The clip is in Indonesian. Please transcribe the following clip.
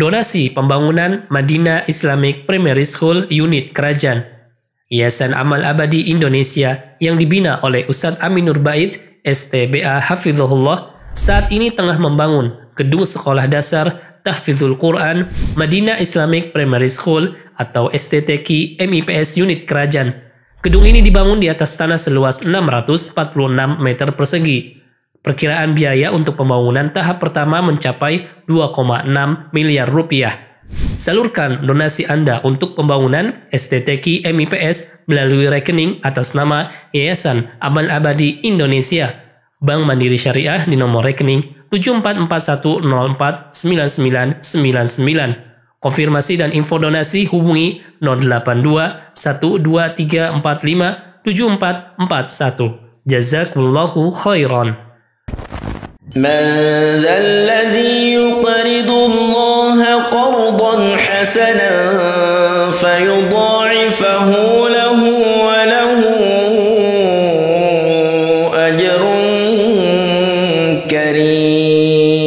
donasi pembangunan Madinah Islamic Primary School Unit Kerajaan. Yayasan Amal Abadi Indonesia yang dibina oleh Ustadz Aminur Bait, STBA Hafizullah, saat ini tengah membangun gedung sekolah dasar Tahfizul Quran Madinah Islamic Primary School atau STTK MIPS Unit Kerajaan. Gedung ini dibangun di atas tanah seluas 646 meter persegi Perkiraan biaya untuk pembangunan tahap pertama mencapai 2,6 miliar rupiah. Salurkan donasi Anda untuk pembangunan STTK MIPS melalui rekening atas nama Yayasan Amal Abadi Indonesia, Bank Mandiri Syariah di nomor rekening 7441049999. Konfirmasi dan info donasi hubungi 082 12345 7441. Jazakumullahu khairan. من ذا الذي يقرض الله قرضا حسنا فيضاعفه له وله أجر كريم